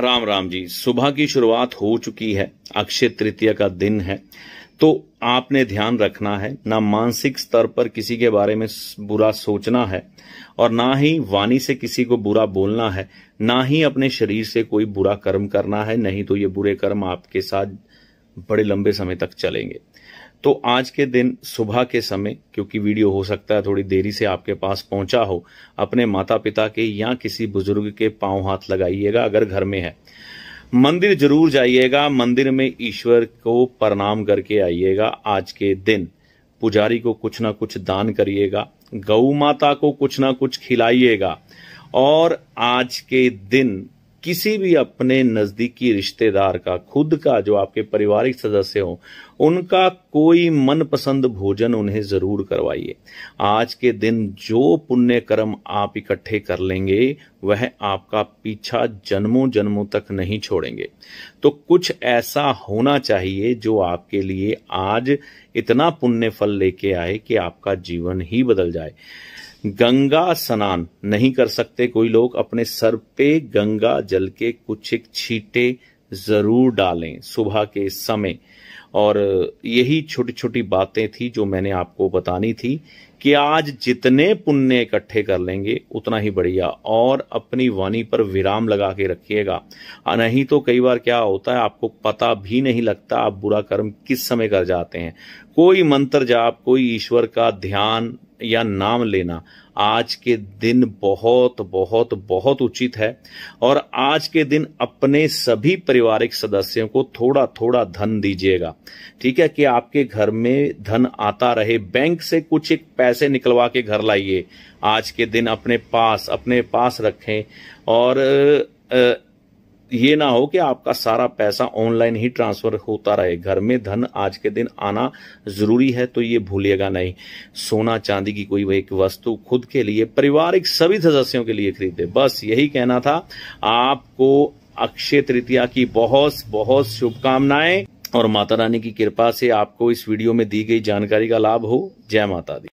राम राम जी सुबह की शुरुआत हो चुकी है अक्षय तृतीय का दिन है तो आपने ध्यान रखना है ना मानसिक स्तर पर किसी के बारे में बुरा सोचना है और ना ही वाणी से किसी को बुरा बोलना है ना ही अपने शरीर से कोई बुरा कर्म करना है नहीं तो ये बुरे कर्म आपके साथ बड़े लंबे समय तक चलेंगे तो आज के दिन सुबह के समय क्योंकि वीडियो हो सकता है थोड़ी देरी से आपके पास पहुंचा हो अपने माता पिता के या किसी बुजुर्ग के पांव हाथ लगाइएगा अगर घर में है मंदिर जरूर जाइएगा मंदिर में ईश्वर को प्रणाम करके आइएगा आज के दिन पुजारी को कुछ ना कुछ दान करिएगा गौ माता को कुछ ना कुछ खिलाइएगा और आज के दिन किसी भी अपने नजदीकी रिश्तेदार का खुद का जो आपके पारिवारिक सदस्य हो उनका कोई मनपसंद भोजन उन्हें जरूर करवाइए आज के दिन जो पुण्य कर्म आप इकट्ठे कर लेंगे वह आपका पीछा जन्मों जन्मों तक नहीं छोड़ेंगे तो कुछ ऐसा होना चाहिए जो आपके लिए आज इतना पुण्य फल लेके आए कि आपका जीवन ही बदल जाए गंगा स्नान नहीं कर सकते कोई लोग अपने सर पे गंगा जल के कुछ एक छीटे जरूर डालें सुबह के समय और यही छोटी छोटी बातें थी जो मैंने आपको बतानी थी कि आज जितने पुण्य इकट्ठे कर लेंगे उतना ही बढ़िया और अपनी वाणी पर विराम लगा के रखिएगा नहीं तो कई बार क्या होता है आपको पता भी नहीं लगता आप बुरा कर्म किस समय कर जाते हैं कोई मंत्र जाप कोई ईश्वर का ध्यान या नाम लेना आज के दिन बहुत बहुत बहुत उचित है और आज के दिन अपने सभी पारिवारिक सदस्यों को थोड़ा थोड़ा धन दीजिएगा ठीक है कि आपके घर में धन आता रहे बैंक से कुछ एक पैसे निकलवा के घर लाइए आज के दिन अपने पास अपने पास रखें और ये ना हो कि आपका सारा पैसा ऑनलाइन ही ट्रांसफर होता रहे घर में धन आज के दिन आना जरूरी है तो ये भूलिएगा नहीं सोना चांदी की कोई एक वस्तु खुद के लिए पारिवारिक सभी सदस्यों के लिए खरीदे बस यही कहना था आपको अक्षय तृतीया की बहुत बहुत शुभकामनाएं और माता रानी की कृपा से आपको इस वीडियो में दी गई जानकारी का लाभ हो जय माता दी